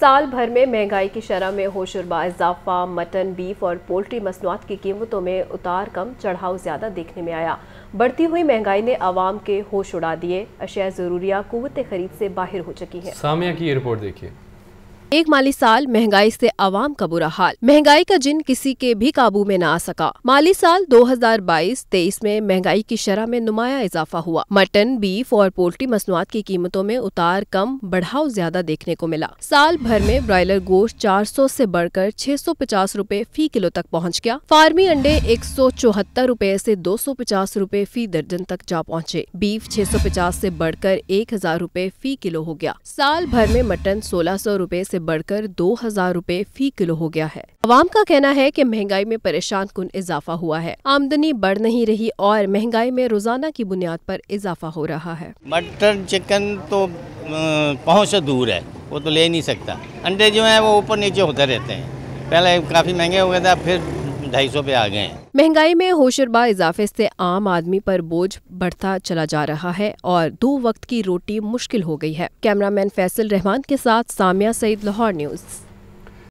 साल भर में महंगाई की शरह में होशुरबा इजाफा मटन बीफ और पोल्ट्री मसनूआत की कीमतों में उतार कम चढ़ाव ज़्यादा देखने में आया बढ़ती हुई महंगाई ने आवाम के होश उड़ा दिए अशिया ज़रूरिया कुत खरीद से बाहर हो चुकी है सामिया की रिपोर्ट देखिए एक माली साल महंगाई से आवाम का बुरा हाल महंगाई का जिन किसी के भी काबू में न आ सका माली साल 2022-23 में महंगाई की शरह में नुमाया इजाफा हुआ मटन बीफ और पोल्ट्री मसनुआत की कीमतों में उतार कम बढ़ाव ज्यादा देखने को मिला साल भर में ब्रायलर गोश्त 400 से बढ़कर छह सौ फी किलो तक पहुँच गया फार्मी अंडे एक सौ चौहत्तर रूपए ऐसी दो सौ पचास रूपए फी दर्जन तक जा पहुँचे बीफ छह सौ पचास ऐसी बढ़कर एक हजार रूपए फी किलो हो गया साल भर में मटन सोलह सौ रूपए ऐसी बढ़कर दो हजार रूपए फी किलो हो गया है आवाम का कहना है कि महंगाई में परेशान कुन इजाफा हुआ है आमदनी बढ़ नहीं रही और महंगाई में रोजाना की बुनियाद पर इजाफा हो रहा है मटर चिकन तो पहुँच से दूर है वो तो ले नहीं सकता अंडे जो है वो ऊपर नीचे होते रहते हैं पहले काफ़ी महंगे हो गए थे फिर ढाई सौ पे आ गए हैं महंगाई में होशरबा इजाफे से आम आदमी पर बोझ बढ़ता चला जा रहा है और दो वक्त की रोटी मुश्किल हो गई है कैमरामैन फैसल रहमान के साथ सामिया सईद लाहौर न्यूज़